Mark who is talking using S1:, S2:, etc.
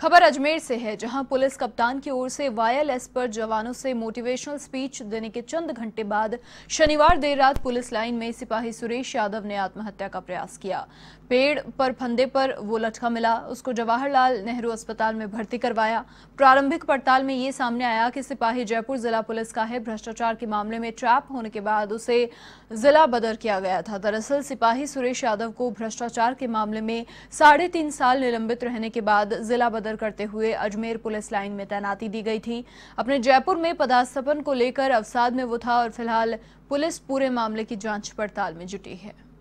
S1: खबर अजमेर से है जहां पुलिस कप्तान की ओर से वायरलेस पर जवानों से मोटिवेशनल स्पीच देने के चंद घंटे बाद शनिवार देर रात पुलिस लाइन में सिपाही सुरेश यादव ने आत्महत्या का प्रयास किया पेड़ पर फंदे पर वो लटका मिला उसको जवाहरलाल नेहरू अस्पताल में भर्ती करवाया प्रारंभिक पड़ताल में ये सामने आया कि सिपाही जयपुर जिला पुलिस का है भ्रष्टाचार के मामले में ट्रैप होने के बाद उसे जिला बदर किया गया था दरअसल सिपाही सुरेश यादव को भ्रष्टाचार के मामले में साढ़े साल निलंबित रहने के बाद जिला सदर करते हुए अजमेर पुलिस लाइन में तैनाती दी गई थी अपने जयपुर में पदास्थापन को लेकर अवसाद में वो था और फिलहाल पुलिस पूरे मामले की जांच पड़ताल में जुटी है